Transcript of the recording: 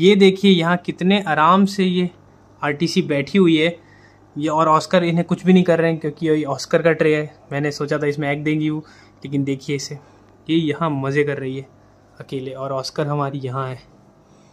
ये देखिए यहाँ कितने आराम से ये आरटीसी बैठी हुई है ये और ऑस्कर इन्हें कुछ भी नहीं कर रहे हैं क्योंकि ये ऑस्कर का ट्रे है मैंने सोचा था इसमें एग देंगी वो लेकिन देखिए इसे ये यहाँ मज़े कर रही है अकेले और ऑस्कर हमारी यहाँ है